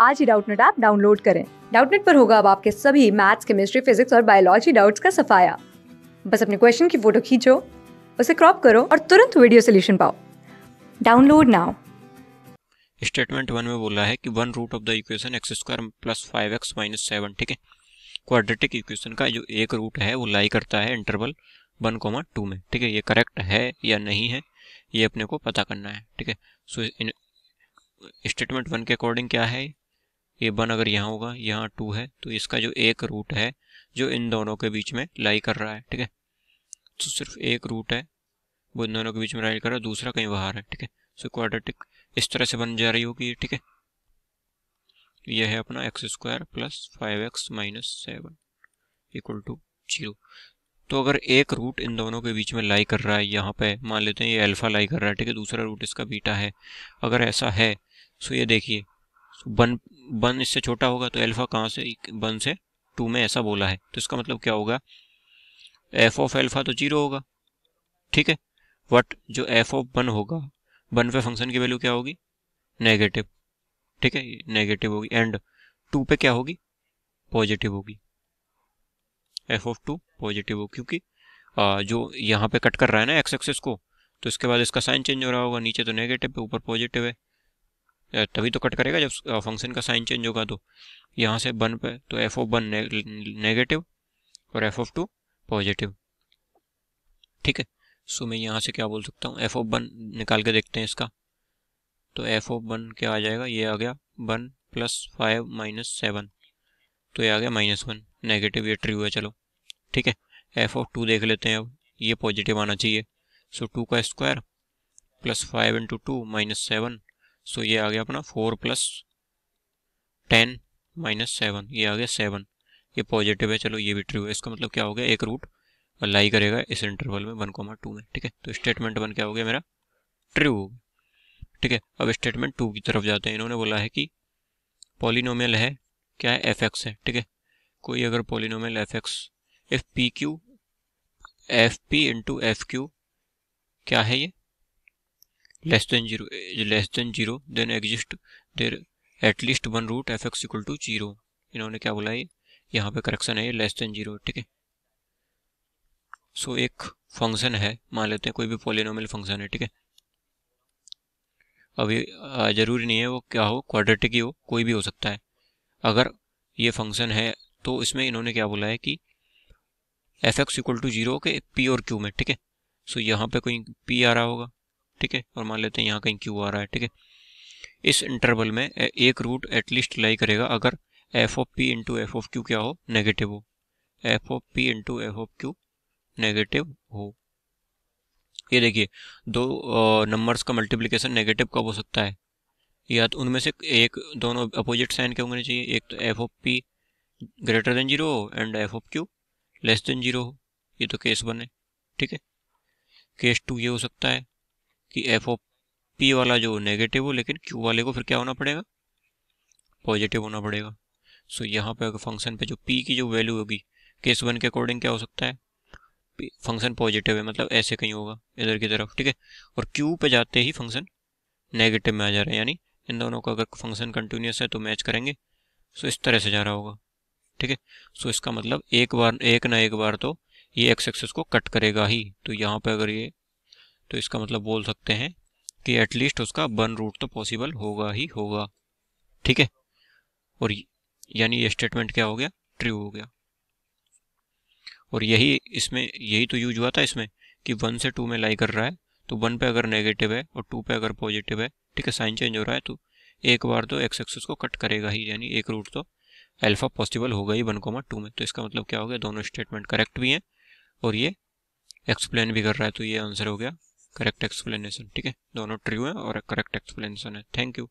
आज ही Doubtnut app download करें डाउटनेट पर होगा अब आपके सभी मैथ्स केमिस्ट्री फिजिक्स और बायोलॉजी डाउट्स का सफाया बस अपने क्वेश्चन की फोटो खींचो उसे क्रॉप करो और तुरंत वीडियो सोल्यूशन पाओ डाउनलोड नाउ स्टेटमेंट वन में बोला है कि one root of the equation x square plus five x minus seven ठीक है क्वाड्रेटिक इक्वेशन का जो एक रूट है वो लाई करता है इंटरवल वन कोमा टू में ठीक है ये करेक्ट है या नहीं है ये अपने को पता करना है ठीक है सो इन स्टेटमेंट वन के अकॉर्डिंग क्या है ये वन अगर यहाँ होगा यहाँ टू है तो इसका जो एक रूट है जो इन दोनों के बीच में लाई कर रहा है ठीक है तो सिर्फ एक रूट है वो इन दोनों के बीच में लाई कर रहा है दूसरा कहीं बाहर है ठीक है सो क्वाड्रेटिक इस तरह से बन जा रही होगी ठीक है यह है अपना x square plus five x minus seven equal to zero तो अगर एक रूट इन दोनों के बीच में लाई कर रहा है यहाँ पे मान लेते हैं ये अल्फा लाई कर रहा है ठीक है दूसरा रूट इसका बीटा है अगर ऐसा है सो ये देखिए वन वन इससे छोटा होगा तो एल्फा कहाँ से वन से टू में ऐसा बोला है तो इसका मतलब क्या होगा एफ ऑफ एल्फा तो जीरो होगा ठीक है वट जो एफ ऑफ वन होगा वन पे फंक्शन की वैल्यू क्या होगी नेगेटिव ठीक है नेगेटिव होगी एंड टू पे क्या होगी पॉजिटिव होगी एफ ऑफ टू पॉजिटिव हो क्योंकि आ, जो यहाँ पे कट कर रहा है ना एक्स एक्सेस को तो इसके बाद इसका साइन चेंज हो रहा होगा नीचे तो नेगेटिव है ऊपर पॉजिटिव है तभी तो कट करेगा जब फंक्शन का साइन चेंज होगा तो यहाँ से वन पे तो एफ ऑफ वन नेगेटिव और एफ ऑफ टू पॉजिटिव ठीक है सो मैं यहाँ से क्या बोल सकता हूँ एफ ऑफ वन निकाल के देखते हैं इसका तो एफ ऑफ वन क्या आ जाएगा ये आ गया one plus five minus seven तो ये आ गया माइनस वन नेगेटिव ये ट्री है चलो ठीक है एफ ऑफ टू देख लेते हैं अब ये पॉजिटिव आना चाहिए सो टू का square plus five into two minus seven so ये आ गया अपना four plus ten minus seven ये आ गया सेवन ये पॉजिटिव है चलो ये भी ट्रू है इसका मतलब क्या हो गया एक रूट लाई करेगा इस इंटरवल में वन कोमा टू में ठीक है तो स्टेटमेंट वन क्या हो गया मेरा ट्रू हो गया ठीक है अब स्टेटमेंट टू की तरफ जाते हैं इन्होंने बोला है कि पॉलिनोमियल है क्या है एफ एक्स है ठीक है कोई अगर polynomial f x f p q f p into f q क्या है ये less than 0 eh, less than 0 then exist there at least one root f x equal to zero इन्होंने क्या बोला है यहाँ पे करेक्शन है ये लेस देन जीरो ठीक है सो एक फंक्शन है मान लेते हैं कोई भी पोलिनोमल फंक्शन है ठीक है अभी ज़रूरी नहीं है वो क्या हो क्वाड्रेटिक ही हो कोई भी हो सकता है अगर ये फंक्शन है तो इसमें इन्होंने क्या बोला है कि f x equal to zero के पी और क्यू में ठीक है सो यहाँ पे कोई पी आ रहा होगा ठीक है और मान लेते हैं यहाँ कहीं क्यू आ रहा है ठीक है इस इंटरवल में एक रूट एटलीस्ट लाई करेगा अगर f of p into f of q क्या हो नेगेटिव हो f of p into f of q negative हो ये देखिए दो नंबर्स का मल्टीप्लिकेशन नेगेटिव कब हो सकता है या तो उनमें से एक दोनों अपोजिट साइन के होने चाहिए एक तो f of p greater than zero हो and f of q less than zero हो ये तो केस वन है ठीक है केस टू ये हो सकता है कि एफ ओ पी वाला जो नेगेटिव हो लेकिन क्यू वाले को फिर क्या होना पड़ेगा पॉजिटिव होना पड़ेगा सो so, यहाँ पे अगर फंक्शन पे जो पी की जो वैल्यू होगी केस वन के अकॉर्डिंग क्या हो सकता है फंक्शन पॉजिटिव है मतलब ऐसे कहीं होगा इधर की तरफ ठीक है और क्यू पे जाते ही फंक्शन नेगेटिव में आ जा रहा है यानी इन दोनों का अगर फंक्शन कंटिन्यूस है तो मैच करेंगे सो इस तरह से जा रहा होगा ठीक है सो इसका मतलब एक बार एक ना एक बार तो ये एक्स एक्सेस को कट करेगा ही तो यहाँ पर अगर ये तो इसका मतलब बोल सकते हैं कि एटलीस्ट उसका वन रूट तो पॉसिबल होगा ही होगा ठीक है और यानी ये स्टेटमेंट क्या हो गया ट्रू हो गया और यही इसमें यही तो यूज हुआ था इसमें कि वन से टू में लाई कर रहा है तो वन पे अगर नेगेटिव है और टू पे अगर पॉजिटिव है ठीक है साइन चेंज हो रहा है तो एक बार तो एक्स एक्सेस को कट करेगा ही यानी एक रूट तो अल्फा पॉसिबल होगा ही वन कोमा टू में तो इसका मतलब क्या हो गया दोनों स्टेटमेंट करेक्ट भी हैं और ये एक्सप्लेन भी कर रहा है तो ये आंसर हो गया करेक्ट एक्सप्लेनेशन ठीक है दोनों ट्रू है और करेक्ट एक्सप्लेनेशन है थैंक यू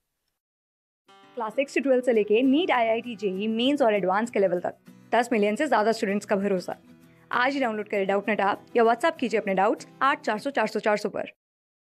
क्लास सिक्स से ट्वेल्थ से लेके NEET I I T JEE mains और एडवांस के लेवल तक दस मिलियन से ज़्यादा स्टूडेंट्स का भरोसा आज ही डाउनलोड करें डाउट नेट आप या व्हाट्सअप कीजिए अपने डाउट्स आठ चार सौ चार सौ चार सौ पर